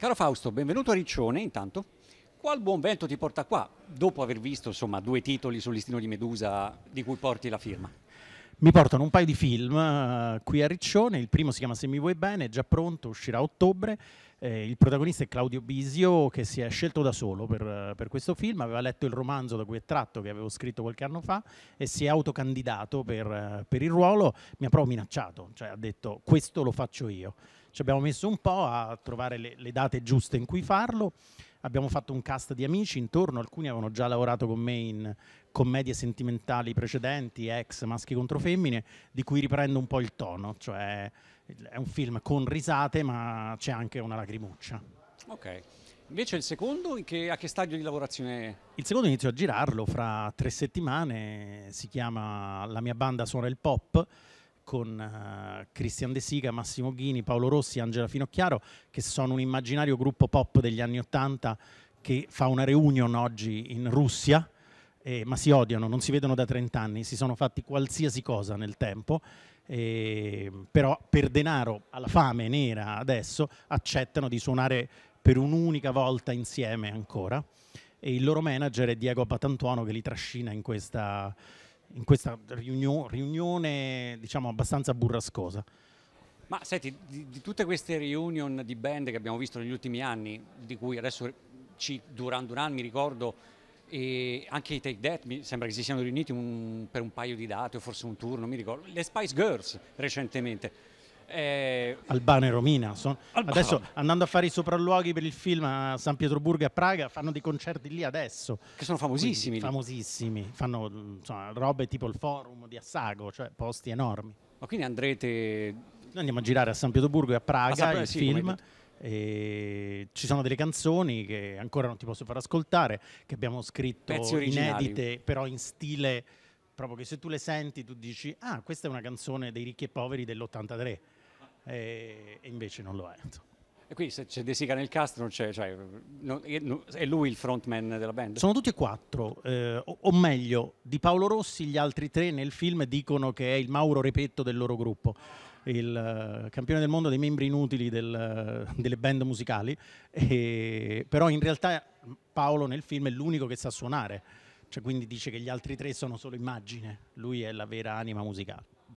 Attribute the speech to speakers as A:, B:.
A: Caro Fausto, benvenuto a Riccione intanto. Qual buon vento ti porta qua, dopo aver visto insomma, due titoli sul listino di Medusa di cui porti la firma?
B: Mi portano un paio di film uh, qui a Riccione, il primo si chiama Se mi vuoi bene, è già pronto, uscirà a ottobre, eh, il protagonista è Claudio Bisio che si è scelto da solo per, per, questo film, aveva letto il romanzo da cui è tratto che avevo scritto qualche anno fa e si è autocandidato per, per il ruolo, mi ha proprio minacciato, cioè ha detto questo lo faccio io. Ci abbiamo messo un po' a trovare le, le date giuste in cui farlo abbiamo fatto un cast di amici intorno, alcuni avevano già lavorato con me in commedie sentimentali precedenti, ex maschi contro femmine, di cui riprendo un po' il tono, cioè è un film con risate ma c'è anche una lacrimuccia.
A: Ok. Invece il secondo che, a che stadio di lavorazione è?
B: Il secondo inizio a girarlo fra tre settimane, si chiama La mia banda suona il pop con uh, Christian De Siga, Massimo Ghini, Paolo Rossi, Angela Finocchiaro, che sono un immaginario gruppo pop degli anni Ottanta che fa una reunion oggi in Russia, eh, ma si odiano, non si vedono da 30 anni, si sono fatti qualsiasi cosa nel tempo eh, però per denaro alla fame nera adesso accettano di suonare per un'unica volta insieme ancora e il loro manager è Diego Patantuono che li trascina in questa, in questa riunione, riunione diciamo abbastanza burrascosa.
A: Ma senti, di, di, tutte queste reunion di band che abbiamo visto negli ultimi anni, di cui adesso ci, Duran Duran mi ricordo e anche i Take That mi sembra che si siano riuniti un, per un paio di date o forse un turno, mi ricordo, le Spice Girls recentemente. Eh...
B: Albano e Romina. Sono... Albano. Adesso andando a fare i sopralluoghi per il film a San Pietroburgo e a Praga, fanno dei concerti lì adesso. Che sono famosissimi. Quindi, famosissimi, fanno insomma, robe tipo il forum di Assago, cioè posti enormi. Ma quindi andrete... andiamo a girare a San Pietroburgo e a Praga a San... il sì, film. E ci sono delle canzoni che ancora non ti posso far ascoltare, che abbiamo scritto inedite, però in stile proprio che se tu le senti tu dici ah questa è una canzone dei
A: ricchi e poveri dell'83 e, e invece non lo è. E qui se c'è De Sica nel cast non c'è, cioè, non, è lui il frontman della band? Sono
B: tutti e quattro, eh, o, o, meglio, di Paolo Rossi gli altri tre nel film dicono che è il Mauro Repetto del loro gruppo, il uh, campione del mondo dei membri inutili del, uh, delle band musicali, e, però in realtà Paolo nel film è l'unico che sa suonare, cioè, quindi dice che gli altri tre sono solo immagine, lui è la vera anima musicale.